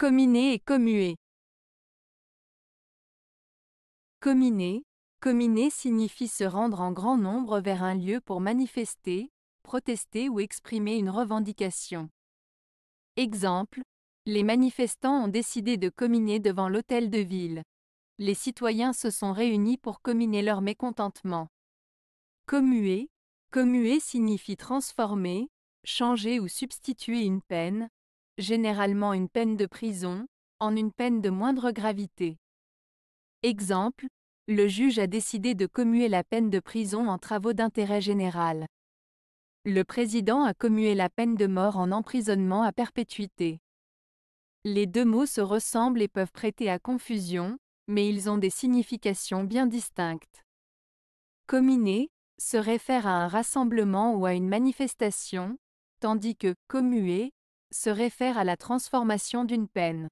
Cominer et commuer. Cominer, cominer signifie se rendre en grand nombre vers un lieu pour manifester, protester ou exprimer une revendication. Exemple, les manifestants ont décidé de comminer devant l'hôtel de ville. Les citoyens se sont réunis pour comminer leur mécontentement. Commuer, commuer signifie transformer, changer ou substituer une peine, généralement une peine de prison, en une peine de moindre gravité. Exemple, le juge a décidé de commuer la peine de prison en travaux d'intérêt général. Le président a commué la peine de mort en emprisonnement à perpétuité. Les deux mots se ressemblent et peuvent prêter à confusion, mais ils ont des significations bien distinctes. Comminer se réfère à un rassemblement ou à une manifestation, tandis que commuer se réfère à la transformation d'une peine.